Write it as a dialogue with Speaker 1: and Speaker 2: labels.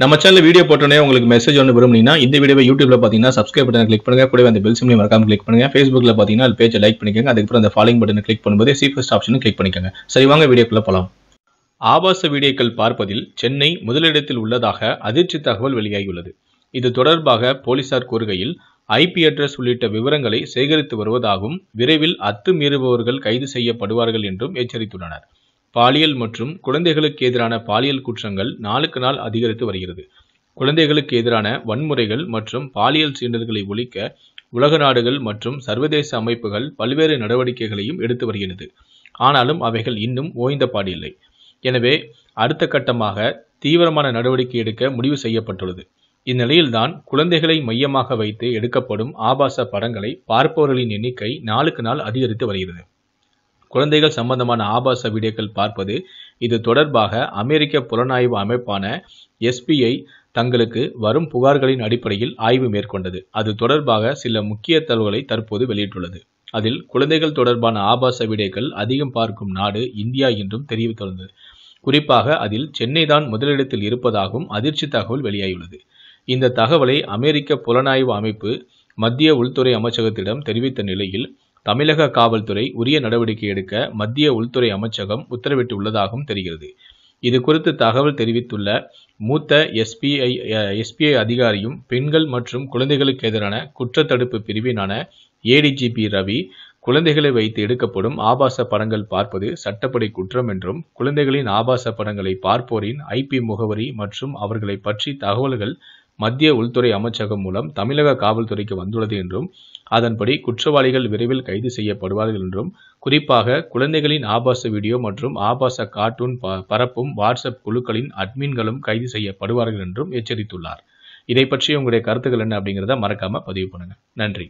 Speaker 1: நம்ம channel video போட்டோன்னே உங்களுக்கு மெசேஜ் ஒன்று விரும்புனீங்கன்னா இந்த வீடியோ யூடியூப்ல பார்த்தீங்கன்னா சப்ஸ்கிரைப் பண்ணி கிளிக் பண்ணுங்க கூட அந்த பெல் சிம்லி மறக்காம கிளிக் பண்ணுங்க ஃபேஸ்புக்கில் பார்த்தீங்கன்னா பேஜ் லைக் பண்ணிக்கோங்க அதுக்கப்புறம் அந்த ஃபாலோ பட்டனை கிளிக் பண்ணும்போது சீஃபஸ்ட் ஆப்ஷனும் கிளிக் பண்ணிக்கோங்க சரி வாங்க வீடியோக்குள்ள போலாம் ஆபாச வீடியோக்கள் பார்ப்பதில் சென்னை முதலிடத்தில் உள்ளதாக அதிர்ச்சி தகவல் வெளியாகியுள்ளது இது தொடர்பாக போலீசார் கூறுகையில் ஐபி அட்ரஸ் உள்ளிட்ட விவரங்களை சேகரித்து வருவதாகவும் விரைவில் அத்துமீறுபவர்கள் கைது செய்யப்படுவார்கள் என்றும் எச்சரித்துள்ளனர் பாலியல் மற்றும் குழந்தைகளுக்கு எதிரான பாலியல் குற்றங்கள் நாளுக்கு நாள் அதிகரித்து வருகிறது குழந்தைகளுக்கு எதிரான வன்முறைகள் மற்றும் பாலியல் சீண்டல்களை ஒழிக்க உலக நாடுகள் மற்றும் சர்வதேச அமைப்புகள் பல்வேறு நடவடிக்கைகளையும் எடுத்து வருகிறது ஆனாலும் அவைகள் இன்னும் ஓய்ந்த பாடில்லை எனவே அடுத்த கட்டமாக தீவிரமான நடவடிக்கை எடுக்க முடிவு செய்யப்பட்டுள்ளது இந்நிலையில்தான் குழந்தைகளை மையமாக வைத்து எடுக்கப்படும் ஆபாச படங்களை பார்ப்பவர்களின் எண்ணிக்கை நாளுக்கு நாள் அதிகரித்து வருகிறது குழந்தைகள் சம்பந்தமான ஆபாச வீடியோக்கள் பார்ப்பது இது தொடர்பாக அமெரிக்க புலனாய்வு அமைப்பான எஸ்பிஐ தங்களுக்கு வரும் புகார்களின் அடிப்படையில் ஆய்வு மேற்கொண்டது அது தொடர்பாக சில முக்கிய தகவல்களை தற்போது வெளியிட்டுள்ளது அதில் குழந்தைகள் தொடர்பான ஆபாச வீடியோக்கள் அதிகம் பார்க்கும் நாடு இந்தியா என்றும் தெரிவித்துள்ளது குறிப்பாக அதில் சென்னை தான் முதலிடத்தில் இருப்பதாகவும் அதிர்ச்சி தகவல் வெளியாகியுள்ளது இந்த தகவலை அமெரிக்க புலனாய்வு அமைப்பு மத்திய உள்துறை அமைச்சகத்திடம் தெரிவித்த நிலையில் தமிழக காவல்துறை உரிய நடவடிக்கை எடுக்க மத்திய உள்துறை அமைச்சகம் உத்தரவிட்டுள்ளதாகவும் தெரிகிறது இது குறித்து தகவல் தெரிவித்துள்ள மூத்த எஸ்பிஐ எஸ்பிஐ அதிகாரியும் பெண்கள் மற்றும் குழந்தைகளுக்கு எதிரான குற்றத்தடுப்பு பிரிவினான ஏடிஜிபி ரவி குழந்தைகளை வைத்து எடுக்கப்படும் ஆபாச படங்கள் பார்ப்பது சட்டப்படி குற்றம் என்றும் குழந்தைகளின் ஆபாச படங்களை பார்ப்போரின் ஐபி முகவரி மற்றும் அவர்களை பற்றி தகவல்கள் மத்திய உள்துறை அமைச்சகம் மூலம் தமிழக காவல்துறைக்கு வந்துள்ளது என்றும் அதன்படி குற்றவாளிகள் விரைவில் கைது செய்யப்படுவார்கள் என்றும் குறிப்பாக குழந்தைகளின் ஆபாச வீடியோ மற்றும் ஆபாச கார்ட்டூன் பரப்பும் வாட்ஸ்அப் குழுக்களின் அட்மின்களும் கைது செய்யப்படுவார்கள் என்றும் எச்சரித்துள்ளார் இதை பற்றி உங்களுடைய கருத்துக்கள் என்ன அப்படிங்கிறத மறக்காம பதிவு பண்ணுங்க நன்றி